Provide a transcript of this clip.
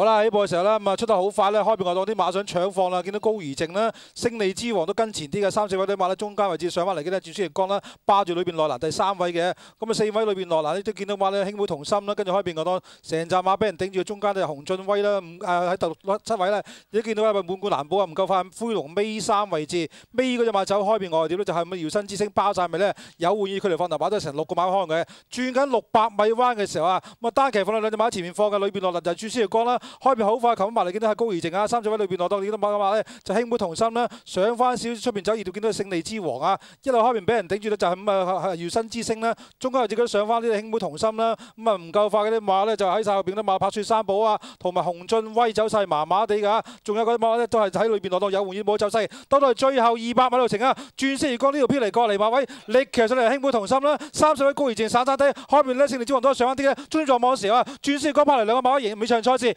好啦，起步嘅時候啦，咁啊出得好快咧，開邊個多啲馬想搶放啦，見到高餘靜啦，勝利之王都跟前啲嘅，三四位啲馬咧中間位置上翻嚟，嘅到轉輸如光啦，霸住裏邊內欄第三位嘅，咁啊四位裏邊內欄你都見到馬咧興會同心啦，跟住開邊個多成扎馬俾人頂住，中間咧洪俊威啦，五誒喺第六七位咧，你見到有個滿貫藍寶啊，唔夠快，灰龍尾三位置尾嗰只馬走開邊外點咧，就係咪搖身之星包曬咪咧，有換嘅距離放頭馬都成六個馬康嘅，轉緊六百米彎嘅時候啊，咁啊單騎放兩隻馬喺前面放嘅，裏邊內欄就係朱先如光啦。開面好快，球板你見到阿高二靜啊，三隻位裏邊攞檔啲咁多馬咧，就兄妹同心啦，上翻少出邊走熱，見到勝利之王啊！一路開面俾人頂住都就係咁啊！如新之星啦，中間又自己上翻啲兄妹同心啦，咁啊唔夠快嗰啲馬咧就喺曬裏邊啲馬拍雪三寶啊，同埋紅進威走勢麻麻地㗎，仲有嗰啲馬咧都係喺裏邊攞到有換熱波走勢，到到最後二百米路程啊！鑽石月光呢條片嚟過嚟，馬位，你騎上嚟係兄同心啦，三隻位高二靜散散低，開面咧勝利之王都係上翻啲嘅，中間撞馬時啊，鑽石月光拍嚟兩個馬型，每場賽事。